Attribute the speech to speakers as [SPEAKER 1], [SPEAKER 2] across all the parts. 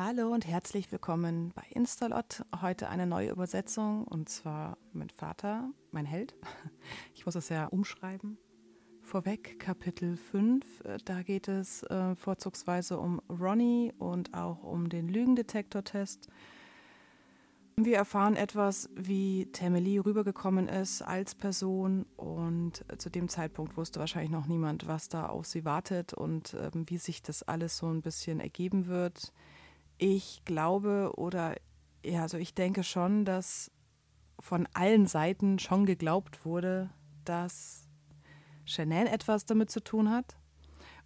[SPEAKER 1] Hallo und herzlich willkommen bei Instalot. Heute eine neue Übersetzung und zwar mein Vater, mein Held. Ich muss es ja umschreiben. Vorweg Kapitel 5, äh, da geht es äh, vorzugsweise um Ronnie und auch um den Lügendetektortest. Wir erfahren etwas, wie Tameli rübergekommen ist als Person und äh, zu dem Zeitpunkt wusste wahrscheinlich noch niemand, was da auf sie wartet und äh, wie sich das alles so ein bisschen ergeben wird. Ich glaube oder ja, also ich denke schon, dass von allen Seiten schon geglaubt wurde, dass Chanel etwas damit zu tun hat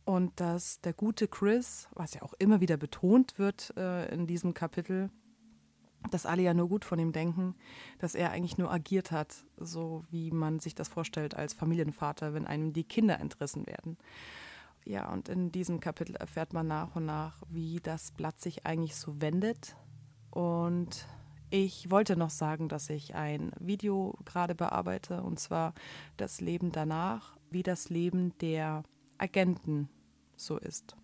[SPEAKER 1] und dass der gute Chris, was ja auch immer wieder betont wird äh, in diesem Kapitel, dass alle ja nur gut von ihm denken, dass er eigentlich nur agiert hat, so wie man sich das vorstellt als Familienvater, wenn einem die Kinder entrissen werden ja, und in diesem Kapitel erfährt man nach und nach, wie das Blatt sich eigentlich so wendet. Und ich wollte noch sagen, dass ich ein Video gerade bearbeite, und zwar das Leben danach, wie das Leben der Agenten so ist.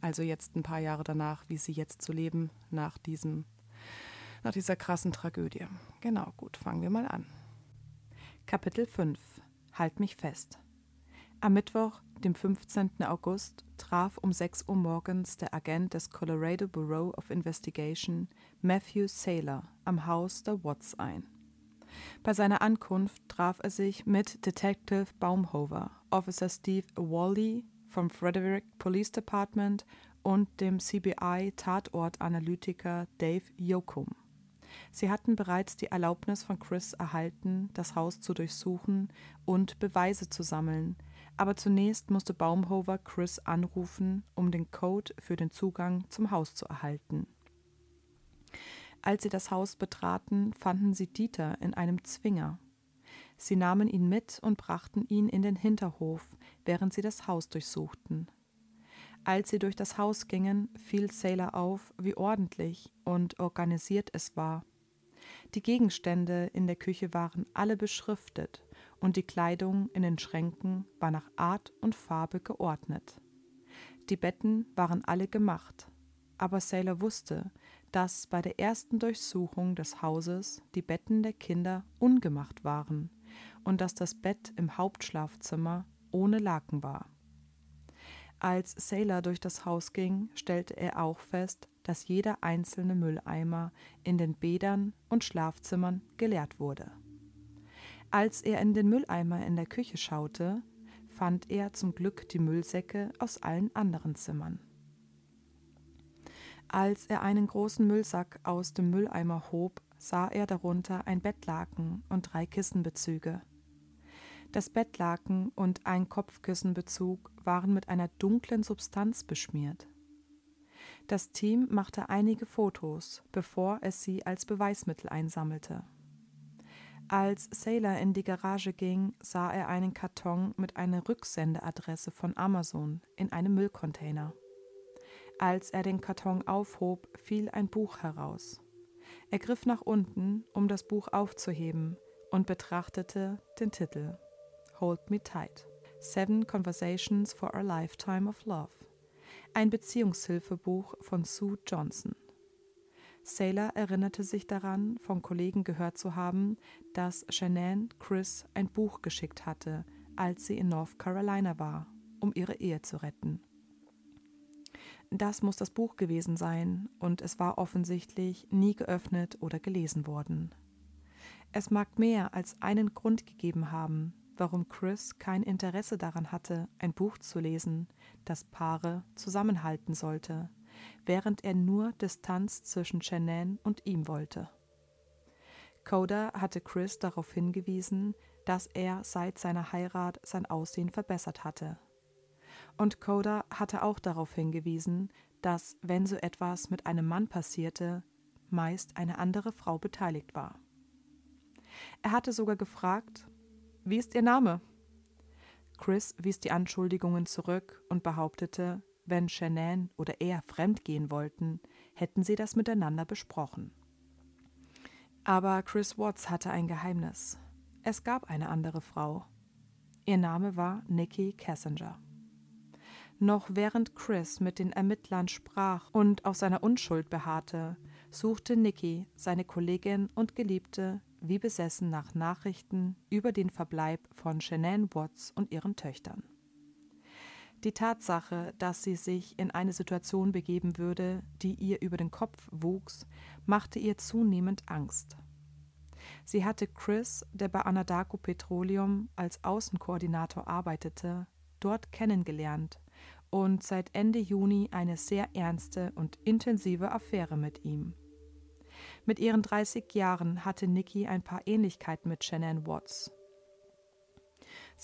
[SPEAKER 1] Also jetzt ein paar Jahre danach, wie sie jetzt zu leben nach diesem nach dieser krassen Tragödie. Genau, gut, fangen wir mal an. Kapitel 5. Halt mich fest. Am Mittwoch, dem 15. August, traf um 6 Uhr morgens der Agent des Colorado Bureau of Investigation, Matthew Saylor, am Haus der Watts ein. Bei seiner Ankunft traf er sich mit Detective Baumhover, Officer Steve Wally vom Frederick Police Department und dem CBI-Tatortanalytiker Dave Jokum. Sie hatten bereits die Erlaubnis von Chris erhalten, das Haus zu durchsuchen und Beweise zu sammeln, aber zunächst musste Baumhofer Chris anrufen, um den Code für den Zugang zum Haus zu erhalten. Als sie das Haus betraten, fanden sie Dieter in einem Zwinger. Sie nahmen ihn mit und brachten ihn in den Hinterhof, während sie das Haus durchsuchten. Als sie durch das Haus gingen, fiel Sailor auf, wie ordentlich und organisiert es war. Die Gegenstände in der Küche waren alle beschriftet, und die Kleidung in den Schränken war nach Art und Farbe geordnet. Die Betten waren alle gemacht, aber Sailor wusste, dass bei der ersten Durchsuchung des Hauses die Betten der Kinder ungemacht waren und dass das Bett im Hauptschlafzimmer ohne Laken war. Als Sailor durch das Haus ging, stellte er auch fest, dass jeder einzelne Mülleimer in den Bädern und Schlafzimmern geleert wurde. Als er in den Mülleimer in der Küche schaute, fand er zum Glück die Müllsäcke aus allen anderen Zimmern. Als er einen großen Müllsack aus dem Mülleimer hob, sah er darunter ein Bettlaken und drei Kissenbezüge. Das Bettlaken und ein Kopfkissenbezug waren mit einer dunklen Substanz beschmiert. Das Team machte einige Fotos, bevor es sie als Beweismittel einsammelte. Als Sailor in die Garage ging, sah er einen Karton mit einer Rücksendeadresse von Amazon in einem Müllcontainer. Als er den Karton aufhob, fiel ein Buch heraus. Er griff nach unten, um das Buch aufzuheben, und betrachtete den Titel Hold Me Tight. Seven Conversations for a Lifetime of Love. Ein Beziehungshilfebuch von Sue Johnson. Saylor erinnerte sich daran, von Kollegen gehört zu haben, dass Shanann Chris ein Buch geschickt hatte, als sie in North Carolina war, um ihre Ehe zu retten. Das muss das Buch gewesen sein, und es war offensichtlich nie geöffnet oder gelesen worden. Es mag mehr als einen Grund gegeben haben, warum Chris kein Interesse daran hatte, ein Buch zu lesen, das Paare zusammenhalten sollte, während er nur Distanz zwischen Shannon und ihm wollte. Coda hatte Chris darauf hingewiesen, dass er seit seiner Heirat sein Aussehen verbessert hatte. Und Coda hatte auch darauf hingewiesen, dass, wenn so etwas mit einem Mann passierte, meist eine andere Frau beteiligt war. Er hatte sogar gefragt, wie ist Ihr Name? Chris wies die Anschuldigungen zurück und behauptete, wenn Shanann oder er fremdgehen wollten, hätten sie das miteinander besprochen. Aber Chris Watts hatte ein Geheimnis. Es gab eine andere Frau. Ihr Name war Nikki Kessinger. Noch während Chris mit den Ermittlern sprach und auf seiner Unschuld beharrte, suchte Nikki, seine Kollegin und Geliebte, wie besessen nach Nachrichten über den Verbleib von Shanann Watts und ihren Töchtern. Die Tatsache, dass sie sich in eine Situation begeben würde, die ihr über den Kopf wuchs, machte ihr zunehmend Angst. Sie hatte Chris, der bei Anadarko Petroleum als Außenkoordinator arbeitete, dort kennengelernt und seit Ende Juni eine sehr ernste und intensive Affäre mit ihm. Mit ihren 30 Jahren hatte Nikki ein paar Ähnlichkeiten mit Shannon Watts,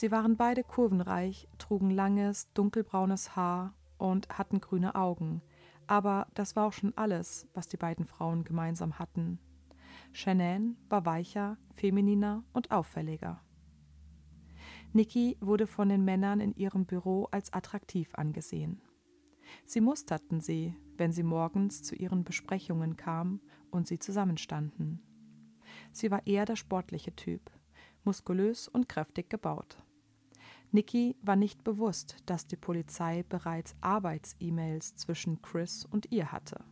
[SPEAKER 1] Sie waren beide kurvenreich, trugen langes, dunkelbraunes Haar und hatten grüne Augen. Aber das war auch schon alles, was die beiden Frauen gemeinsam hatten. Shannon war weicher, femininer und auffälliger. Nikki wurde von den Männern in ihrem Büro als attraktiv angesehen. Sie musterten sie, wenn sie morgens zu ihren Besprechungen kam und sie zusammenstanden. Sie war eher der sportliche Typ, muskulös und kräftig gebaut. Nikki war nicht bewusst, dass die Polizei bereits Arbeits-E-Mails zwischen Chris und ihr hatte.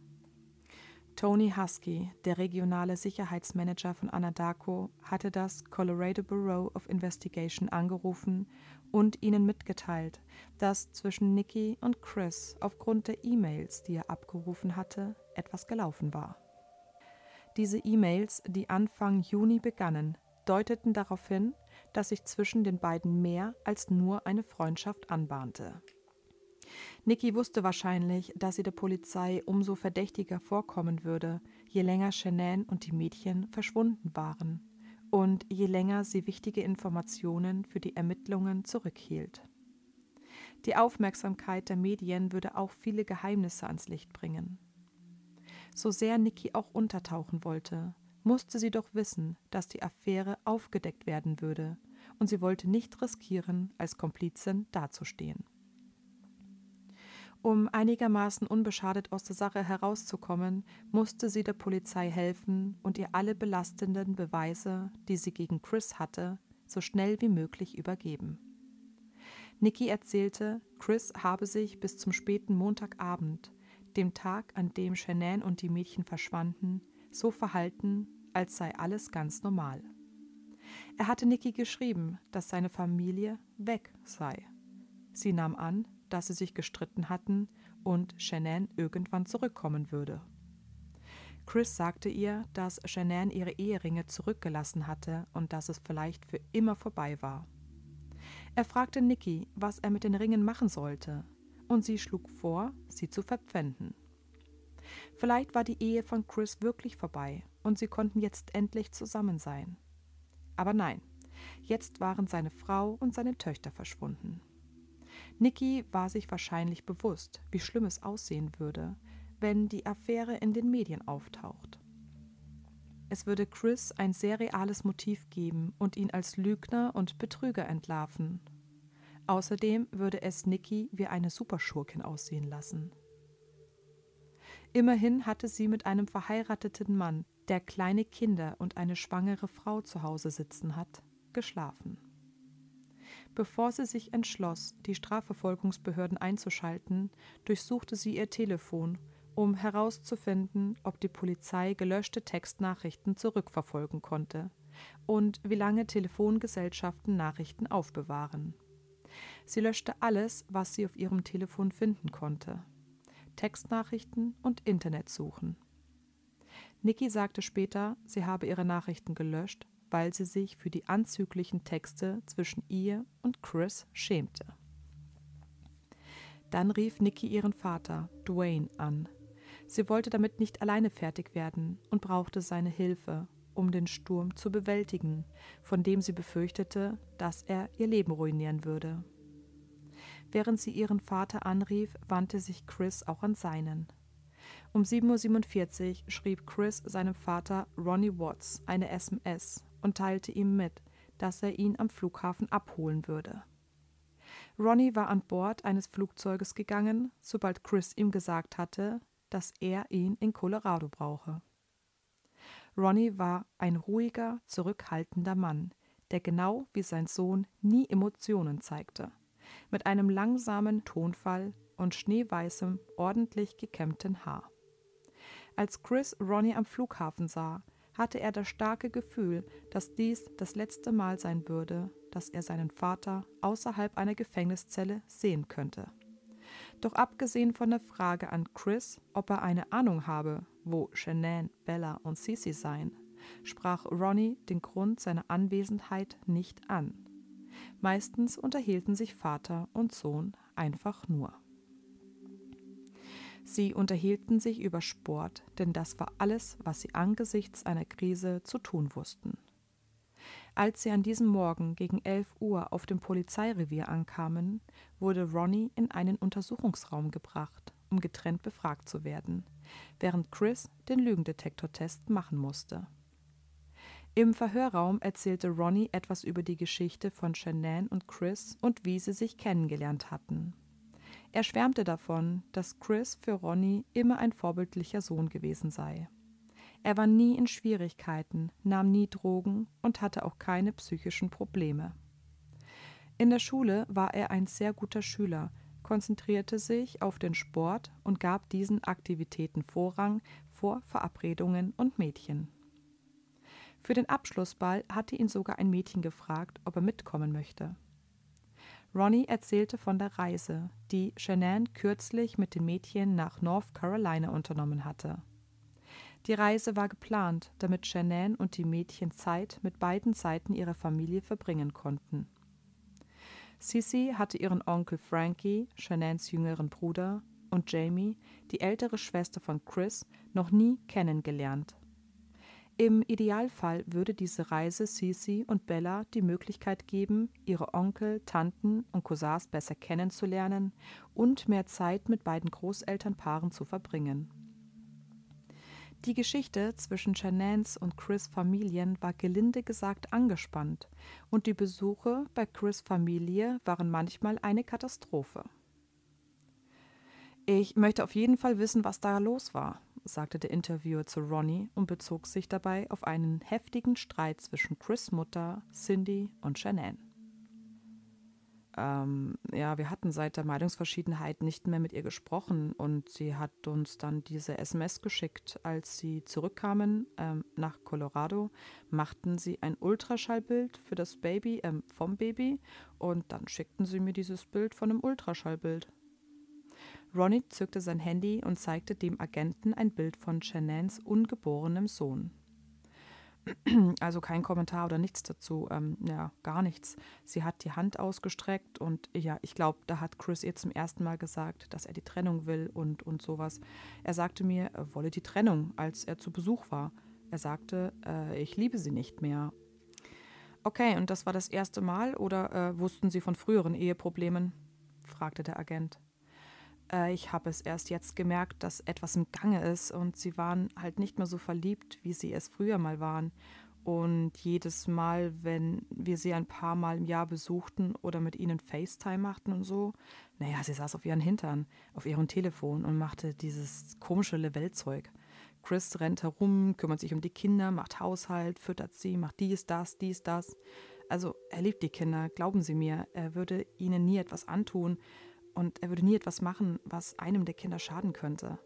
[SPEAKER 1] Tony Husky, der regionale Sicherheitsmanager von Anadarko, hatte das Colorado Bureau of Investigation angerufen und ihnen mitgeteilt, dass zwischen Nikki und Chris aufgrund der E-Mails, die er abgerufen hatte, etwas gelaufen war. Diese E-Mails, die Anfang Juni begannen, deuteten darauf hin, dass sich zwischen den beiden mehr als nur eine Freundschaft anbahnte. Nikki wusste wahrscheinlich, dass sie der Polizei umso verdächtiger vorkommen würde, je länger Shanann und die Mädchen verschwunden waren und je länger sie wichtige Informationen für die Ermittlungen zurückhielt. Die Aufmerksamkeit der Medien würde auch viele Geheimnisse ans Licht bringen. So sehr Nikki auch untertauchen wollte, musste sie doch wissen, dass die Affäre aufgedeckt werden würde und sie wollte nicht riskieren, als Komplizin dazustehen. Um einigermaßen unbeschadet aus der Sache herauszukommen, musste sie der Polizei helfen und ihr alle belastenden Beweise, die sie gegen Chris hatte, so schnell wie möglich übergeben. Nikki erzählte, Chris habe sich bis zum späten Montagabend, dem Tag, an dem Shanann und die Mädchen verschwanden, so verhalten, als sei alles ganz normal. Er hatte Nikki geschrieben, dass seine Familie weg sei. Sie nahm an, dass sie sich gestritten hatten und Shanann irgendwann zurückkommen würde. Chris sagte ihr, dass Shanann ihre Eheringe zurückgelassen hatte und dass es vielleicht für immer vorbei war. Er fragte Nikki, was er mit den Ringen machen sollte, und sie schlug vor, sie zu verpfänden. Vielleicht war die Ehe von Chris wirklich vorbei und sie konnten jetzt endlich zusammen sein. Aber nein, jetzt waren seine Frau und seine Töchter verschwunden. Nikki war sich wahrscheinlich bewusst, wie schlimm es aussehen würde, wenn die Affäre in den Medien auftaucht. Es würde Chris ein sehr reales Motiv geben und ihn als Lügner und Betrüger entlarven. Außerdem würde es Nikki wie eine Superschurkin aussehen lassen. Immerhin hatte sie mit einem verheirateten Mann der kleine Kinder und eine schwangere Frau zu Hause sitzen hat, geschlafen. Bevor sie sich entschloss, die Strafverfolgungsbehörden einzuschalten, durchsuchte sie ihr Telefon, um herauszufinden, ob die Polizei gelöschte Textnachrichten zurückverfolgen konnte und wie lange Telefongesellschaften Nachrichten aufbewahren. Sie löschte alles, was sie auf ihrem Telefon finden konnte. Textnachrichten und Internetsuchen. Nikki sagte später, sie habe ihre Nachrichten gelöscht, weil sie sich für die anzüglichen Texte zwischen ihr und Chris schämte. Dann rief Nikki ihren Vater, Dwayne, an. Sie wollte damit nicht alleine fertig werden und brauchte seine Hilfe, um den Sturm zu bewältigen, von dem sie befürchtete, dass er ihr Leben ruinieren würde. Während sie ihren Vater anrief, wandte sich Chris auch an seinen. Um 7.47 Uhr schrieb Chris seinem Vater Ronnie Watts eine SMS und teilte ihm mit, dass er ihn am Flughafen abholen würde. Ronnie war an Bord eines Flugzeuges gegangen, sobald Chris ihm gesagt hatte, dass er ihn in Colorado brauche. Ronnie war ein ruhiger, zurückhaltender Mann, der genau wie sein Sohn nie Emotionen zeigte, mit einem langsamen Tonfall und schneeweißem, ordentlich gekämmten Haar. Als Chris Ronnie am Flughafen sah, hatte er das starke Gefühl, dass dies das letzte Mal sein würde, dass er seinen Vater außerhalb einer Gefängniszelle sehen könnte. Doch abgesehen von der Frage an Chris, ob er eine Ahnung habe, wo Shanann, Bella und Cece seien, sprach Ronnie den Grund seiner Anwesenheit nicht an. Meistens unterhielten sich Vater und Sohn einfach nur. Sie unterhielten sich über Sport, denn das war alles, was sie angesichts einer Krise zu tun wussten. Als sie an diesem Morgen gegen 11 Uhr auf dem Polizeirevier ankamen, wurde Ronnie in einen Untersuchungsraum gebracht, um getrennt befragt zu werden, während Chris den Lügendetektortest machen musste. Im Verhörraum erzählte Ronnie etwas über die Geschichte von Shanann und Chris und wie sie sich kennengelernt hatten. Er schwärmte davon, dass Chris für Ronnie immer ein vorbildlicher Sohn gewesen sei. Er war nie in Schwierigkeiten, nahm nie Drogen und hatte auch keine psychischen Probleme. In der Schule war er ein sehr guter Schüler, konzentrierte sich auf den Sport und gab diesen Aktivitäten Vorrang vor Verabredungen und Mädchen. Für den Abschlussball hatte ihn sogar ein Mädchen gefragt, ob er mitkommen möchte. Ronnie erzählte von der Reise, die Shanann kürzlich mit den Mädchen nach North Carolina unternommen hatte. Die Reise war geplant, damit Shanann und die Mädchen Zeit mit beiden Seiten ihrer Familie verbringen konnten. Sissy hatte ihren Onkel Frankie, Shananns jüngeren Bruder, und Jamie, die ältere Schwester von Chris, noch nie kennengelernt. Im Idealfall würde diese Reise Sisi und Bella die Möglichkeit geben, ihre Onkel, Tanten und Cousins besser kennenzulernen und mehr Zeit mit beiden Großelternpaaren zu verbringen. Die Geschichte zwischen Janans und Chris Familien war gelinde gesagt angespannt, und die Besuche bei Chris Familie waren manchmal eine Katastrophe. Ich möchte auf jeden Fall wissen, was da los war, sagte der Interviewer zu Ronnie und bezog sich dabei auf einen heftigen Streit zwischen Chris Mutter, Cindy und Shannon. Ähm, ja, wir hatten seit der Meinungsverschiedenheit nicht mehr mit ihr gesprochen und sie hat uns dann diese SMS geschickt. Als sie zurückkamen ähm, nach Colorado, machten sie ein Ultraschallbild für das Baby, ähm, vom Baby und dann schickten sie mir dieses Bild von einem Ultraschallbild. Ronnie zückte sein Handy und zeigte dem Agenten ein Bild von Shanans ungeborenem Sohn. Also kein Kommentar oder nichts dazu. Ähm, ja, gar nichts. Sie hat die Hand ausgestreckt und ja, ich glaube, da hat Chris ihr zum ersten Mal gesagt, dass er die Trennung will und, und sowas. Er sagte mir, er wolle die Trennung, als er zu Besuch war. Er sagte, äh, ich liebe sie nicht mehr. Okay, und das war das erste Mal oder äh, wussten Sie von früheren Eheproblemen? fragte der Agent äh, ich habe es erst jetzt gemerkt, dass etwas im Gange ist und sie waren halt nicht mehr so verliebt, wie sie es früher mal waren. Und jedes Mal, wenn wir sie ein paar Mal im Jahr besuchten oder mit ihnen FaceTime machten und so, naja, sie saß auf ihren Hintern, auf ihrem Telefon und machte dieses komische Levelzeug. Chris rennt herum, kümmert sich um die Kinder, macht Haushalt, füttert sie, macht dies, das, dies, das. Also er liebt die Kinder, glauben Sie mir, er würde ihnen nie etwas antun, und er würde nie etwas machen, was einem der Kinder schaden könnte,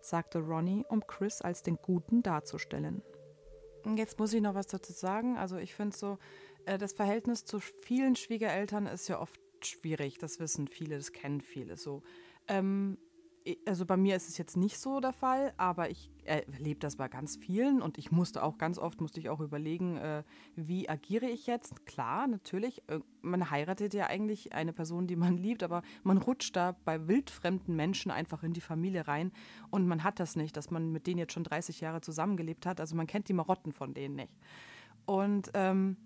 [SPEAKER 1] sagte Ronnie, um Chris als den Guten darzustellen. Jetzt muss ich noch was dazu sagen. Also ich finde so, äh, das Verhältnis zu vielen Schwiegereltern ist ja oft schwierig. Das wissen viele, das kennen viele so. Ähm, also bei mir ist es jetzt nicht so der Fall, aber ich erlebe das bei ganz vielen und ich musste auch ganz oft, musste ich auch überlegen, äh, wie agiere ich jetzt? Klar, natürlich, äh, man heiratet ja eigentlich eine Person, die man liebt, aber man rutscht da bei wildfremden Menschen einfach in die Familie rein und man hat das nicht, dass man mit denen jetzt schon 30 Jahre zusammengelebt hat, also man kennt die Marotten von denen nicht. Und ähm,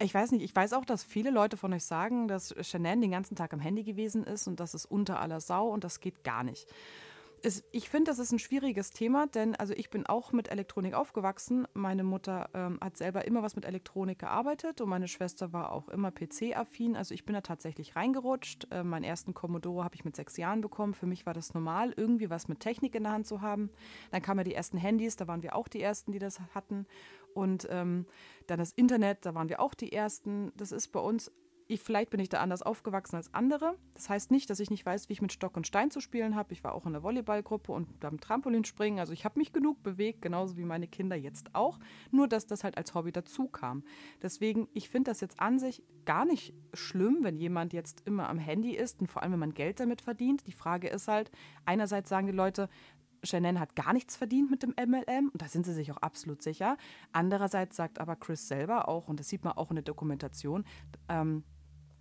[SPEAKER 1] ich weiß nicht, ich weiß auch, dass viele Leute von euch sagen, dass Shanann den ganzen Tag am Handy gewesen ist und das ist unter aller Sau und das geht gar nicht. Es, ich finde, das ist ein schwieriges Thema, denn also ich bin auch mit Elektronik aufgewachsen. Meine Mutter ähm, hat selber immer was mit Elektronik gearbeitet und meine Schwester war auch immer PC-affin. Also ich bin da tatsächlich reingerutscht. Äh, meinen ersten Commodore habe ich mit sechs Jahren bekommen. Für mich war das normal, irgendwie was mit Technik in der Hand zu haben. Dann kamen ja die ersten Handys, da waren wir auch die ersten, die das hatten. Und ähm, dann das Internet, da waren wir auch die Ersten. Das ist bei uns, ich, vielleicht bin ich da anders aufgewachsen als andere. Das heißt nicht, dass ich nicht weiß, wie ich mit Stock und Stein zu spielen habe. Ich war auch in der Volleyballgruppe und beim Trampolinspringen. Also ich habe mich genug bewegt, genauso wie meine Kinder jetzt auch. Nur, dass das halt als Hobby dazu kam. Deswegen, ich finde das jetzt an sich gar nicht schlimm, wenn jemand jetzt immer am Handy ist und vor allem, wenn man Geld damit verdient. Die Frage ist halt, einerseits sagen die Leute, Shannon hat gar nichts verdient mit dem MLM und da sind sie sich auch absolut sicher. Andererseits sagt aber Chris selber auch, und das sieht man auch in der Dokumentation, ähm,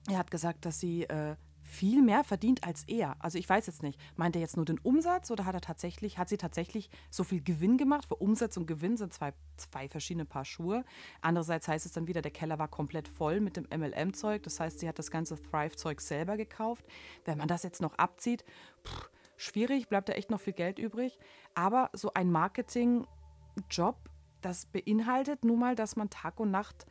[SPEAKER 1] er hat gesagt, dass sie äh, viel mehr verdient als er. Also ich weiß jetzt nicht, meint er jetzt nur den Umsatz oder hat er tatsächlich, hat sie tatsächlich so viel Gewinn gemacht? Für Umsatz und Gewinn sind zwei, zwei verschiedene Paar Schuhe. Andererseits heißt es dann wieder, der Keller war komplett voll mit dem MLM-Zeug. Das heißt, sie hat das ganze Thrive-Zeug selber gekauft. Wenn man das jetzt noch abzieht, pff, schwierig, bleibt da echt noch viel Geld übrig. Aber so ein Marketing-Job, das beinhaltet nun mal, dass man Tag und Nacht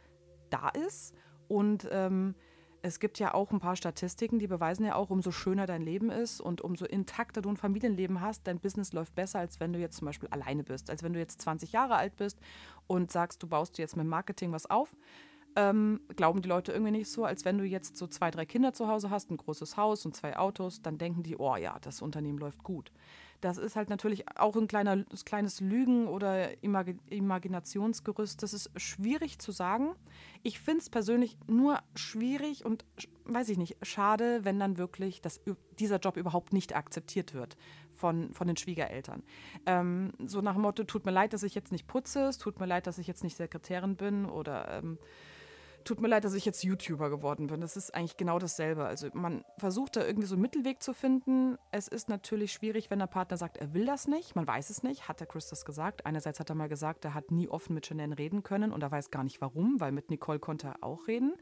[SPEAKER 1] da ist. Und ähm, es gibt ja auch ein paar Statistiken, die beweisen ja auch, umso schöner dein Leben ist und umso intakter du ein Familienleben hast, dein Business läuft besser, als wenn du jetzt zum Beispiel alleine bist. Als wenn du jetzt 20 Jahre alt bist und sagst, du baust dir jetzt mit Marketing was auf ähm, glauben die Leute irgendwie nicht so, als wenn du jetzt so zwei, drei Kinder zu Hause hast, ein großes Haus und zwei Autos, dann denken die, oh ja, das Unternehmen läuft gut. Das ist halt natürlich auch ein kleiner, kleines Lügen oder Imag Imaginationsgerüst. Das ist schwierig zu sagen. Ich finde es persönlich nur schwierig und weiß ich nicht, schade, wenn dann wirklich das, dieser Job überhaupt nicht akzeptiert wird von, von den Schwiegereltern. Ähm, so nach dem Motto, tut mir leid, dass ich jetzt nicht putze, es tut mir leid, dass ich jetzt nicht Sekretärin bin oder ähm, tut mir leid, dass ich jetzt YouTuber geworden bin. Das ist eigentlich genau dasselbe. Also man versucht da irgendwie so einen Mittelweg zu finden. Es ist natürlich schwierig, wenn der Partner sagt, er will das nicht. Man weiß es nicht. Hat der Chris das gesagt? Einerseits hat er mal gesagt, er hat nie offen mit Janine reden können und er weiß gar nicht warum, weil mit Nicole konnte er auch reden.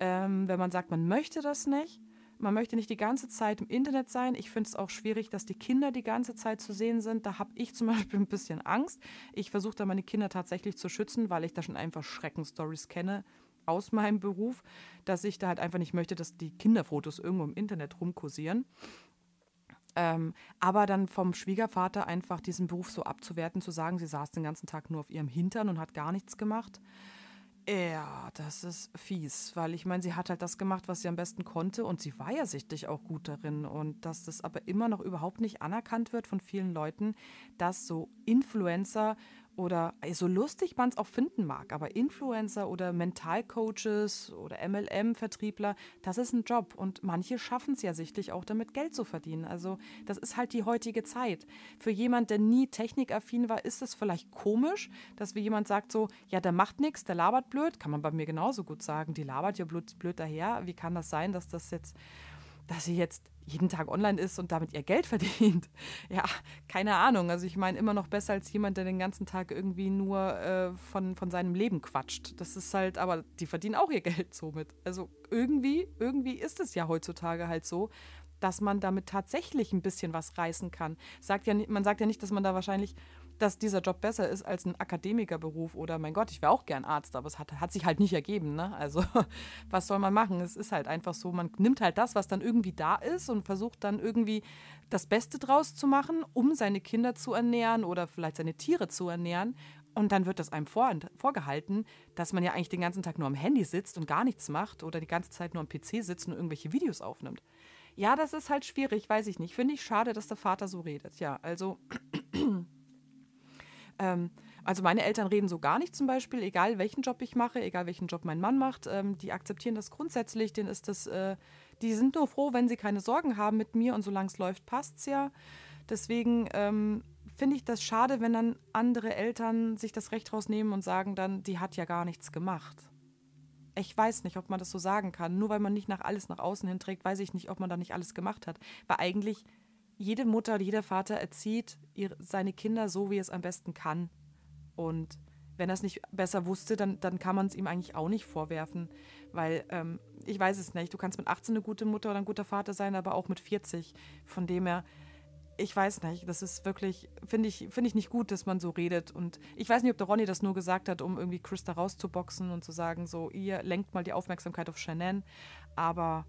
[SPEAKER 1] Ähm, wenn man sagt, man möchte das nicht, man möchte nicht die ganze Zeit im Internet sein. Ich finde es auch schwierig, dass die Kinder die ganze Zeit zu sehen sind. Da habe ich zum Beispiel ein bisschen Angst. Ich versuche da meine Kinder tatsächlich zu schützen, weil ich da schon einfach Schreckenstories kenne, aus meinem Beruf, dass ich da halt einfach nicht möchte, dass die Kinderfotos irgendwo im Internet rumkursieren. Ähm, aber dann vom Schwiegervater einfach diesen Beruf so abzuwerten, zu sagen, sie saß den ganzen Tag nur auf ihrem Hintern und hat gar nichts gemacht. Ja, das ist fies, weil ich meine, sie hat halt das gemacht, was sie am besten konnte und sie war ja sichtlich auch gut darin. Und dass das aber immer noch überhaupt nicht anerkannt wird von vielen Leuten, dass so Influencer oder so lustig man es auch finden mag, aber Influencer oder Mentalcoaches oder MLM-Vertriebler, das ist ein Job und manche schaffen es ja sichtlich auch damit Geld zu verdienen. Also das ist halt die heutige Zeit. Für jemand, der nie technikaffin war, ist es vielleicht komisch, dass wie jemand sagt so, ja, der macht nichts, der labert blöd, kann man bei mir genauso gut sagen, die labert ja blöd, blöd daher. Wie kann das sein, dass das jetzt, dass sie jetzt jeden Tag online ist und damit ihr Geld verdient. Ja, keine Ahnung. Also ich meine, immer noch besser als jemand, der den ganzen Tag irgendwie nur äh, von, von seinem Leben quatscht. Das ist halt, aber die verdienen auch ihr Geld somit. Also irgendwie, irgendwie ist es ja heutzutage halt so, dass man damit tatsächlich ein bisschen was reißen kann. Sagt ja, man sagt ja nicht, dass man da wahrscheinlich dass dieser Job besser ist als ein Akademikerberuf oder mein Gott, ich wäre auch gern Arzt, aber es hat, hat sich halt nicht ergeben. Ne? Also was soll man machen? Es ist halt einfach so, man nimmt halt das, was dann irgendwie da ist und versucht dann irgendwie das Beste draus zu machen, um seine Kinder zu ernähren oder vielleicht seine Tiere zu ernähren. Und dann wird das einem vor, vorgehalten, dass man ja eigentlich den ganzen Tag nur am Handy sitzt und gar nichts macht oder die ganze Zeit nur am PC sitzt und irgendwelche Videos aufnimmt. Ja, das ist halt schwierig, weiß ich nicht. Finde ich schade, dass der Vater so redet. Ja, also Ähm, also meine Eltern reden so gar nicht zum Beispiel, egal welchen Job ich mache, egal welchen Job mein Mann macht, ähm, die akzeptieren das grundsätzlich, denen ist das, äh, die sind nur froh, wenn sie keine Sorgen haben mit mir und solange es läuft, passt es ja. Deswegen ähm, finde ich das schade, wenn dann andere Eltern sich das Recht rausnehmen und sagen dann, die hat ja gar nichts gemacht. Ich weiß nicht, ob man das so sagen kann. Nur weil man nicht nach alles nach außen hinträgt, weiß ich nicht, ob man da nicht alles gemacht hat. Weil eigentlich jede Mutter und jeder Vater erzieht ihre, seine Kinder so, wie er es am besten kann. Und wenn er es nicht besser wusste, dann, dann kann man es ihm eigentlich auch nicht vorwerfen. Weil ähm, ich weiß es nicht, du kannst mit 18 eine gute Mutter oder ein guter Vater sein, aber auch mit 40. Von dem her, ich weiß nicht, das ist wirklich, finde ich, find ich nicht gut, dass man so redet. Und ich weiß nicht, ob der Ronny das nur gesagt hat, um irgendwie Chris da rauszuboxen und zu sagen, so, ihr lenkt mal die Aufmerksamkeit auf Shannon. Aber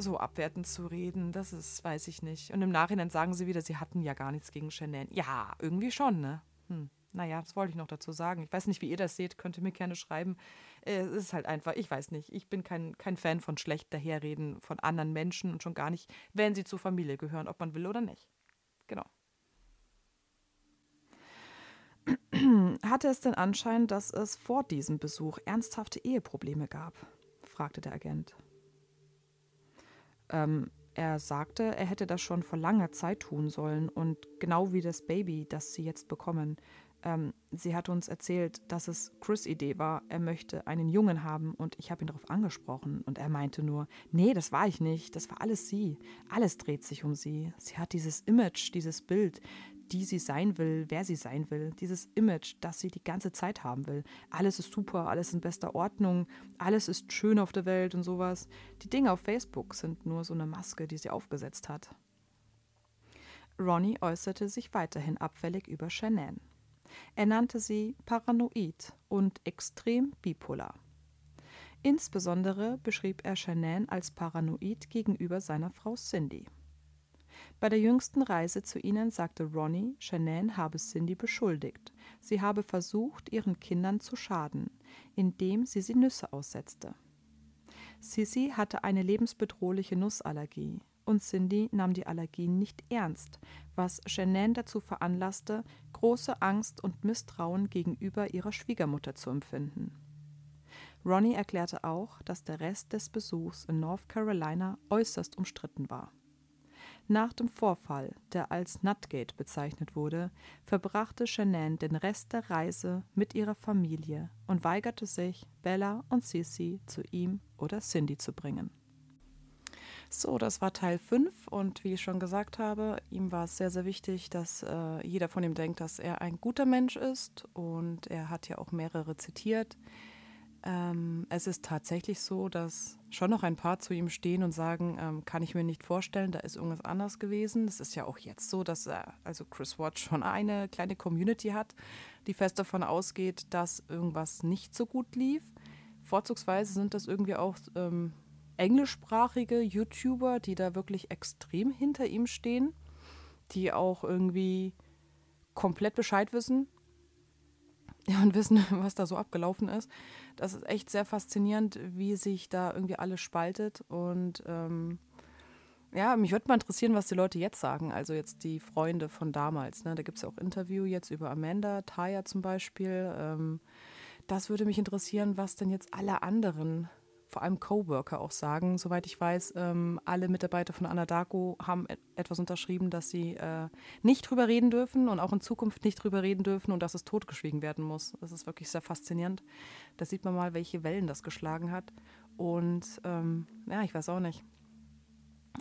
[SPEAKER 1] so abwertend zu reden, das ist, weiß ich nicht. Und im Nachhinein sagen sie wieder, sie hatten ja gar nichts gegen Shannon. Ja, irgendwie schon, ne? Hm. Naja, das wollte ich noch dazu sagen. Ich weiß nicht, wie ihr das seht, könnt ihr mir gerne schreiben. Äh, es ist halt einfach, ich weiß nicht, ich bin kein, kein Fan von schlecht daherreden von anderen Menschen und schon gar nicht, wenn sie zur Familie gehören, ob man will oder nicht. Genau. Hatte es den Anschein, dass es vor diesem Besuch ernsthafte Eheprobleme gab? fragte der Agent. Ähm, er sagte, er hätte das schon vor langer Zeit tun sollen und genau wie das Baby, das sie jetzt bekommen. Ähm, sie hat uns erzählt, dass es Chris' Idee war, er möchte einen Jungen haben und ich habe ihn darauf angesprochen und er meinte nur, nee, das war ich nicht, das war alles sie. Alles dreht sich um sie. Sie hat dieses Image, dieses Bild, die sie sein will, wer sie sein will, dieses Image, das sie die ganze Zeit haben will. Alles ist super, alles in bester Ordnung, alles ist schön auf der Welt und sowas. Die Dinge auf Facebook sind nur so eine Maske, die sie aufgesetzt hat. Ronnie äußerte sich weiterhin abfällig über Shannon. Er nannte sie paranoid und extrem bipolar. Insbesondere beschrieb er Shannon als paranoid gegenüber seiner Frau Cindy. Bei der jüngsten Reise zu ihnen sagte Ronnie, Shanann habe Cindy beschuldigt. Sie habe versucht, ihren Kindern zu schaden, indem sie sie Nüsse aussetzte. Sissy hatte eine lebensbedrohliche Nussallergie und Cindy nahm die Allergien nicht ernst, was Shanann dazu veranlasste, große Angst und Misstrauen gegenüber ihrer Schwiegermutter zu empfinden. Ronnie erklärte auch, dass der Rest des Besuchs in North Carolina äußerst umstritten war. Nach dem Vorfall, der als Nutgate bezeichnet wurde, verbrachte Shanann den Rest der Reise mit ihrer Familie und weigerte sich, Bella und Sissy zu ihm oder Cindy zu bringen. So, das war Teil 5 und wie ich schon gesagt habe, ihm war es sehr, sehr wichtig, dass äh, jeder von ihm denkt, dass er ein guter Mensch ist und er hat ja auch mehrere zitiert. Ähm, es ist tatsächlich so, dass schon noch ein paar zu ihm stehen und sagen, ähm, kann ich mir nicht vorstellen, da ist irgendwas anders gewesen. Es ist ja auch jetzt so, dass er, also Chris Watt schon eine kleine Community hat, die fest davon ausgeht, dass irgendwas nicht so gut lief. Vorzugsweise sind das irgendwie auch ähm, englischsprachige YouTuber, die da wirklich extrem hinter ihm stehen, die auch irgendwie komplett Bescheid wissen ja, und wissen, was da so abgelaufen ist. Das ist echt sehr faszinierend, wie sich da irgendwie alles spaltet. Und ähm, ja, mich würde mal interessieren, was die Leute jetzt sagen. Also jetzt die Freunde von damals. Ne? Da gibt es ja auch Interview jetzt über Amanda, Taya zum Beispiel. Ähm, das würde mich interessieren, was denn jetzt alle anderen vor allem Coworker auch sagen. Soweit ich weiß, ähm, alle Mitarbeiter von Anadarko haben et etwas unterschrieben, dass sie äh, nicht drüber reden dürfen und auch in Zukunft nicht drüber reden dürfen und dass es totgeschwiegen werden muss. Das ist wirklich sehr faszinierend. Da sieht man mal, welche Wellen das geschlagen hat. Und ähm, ja, ich weiß auch nicht.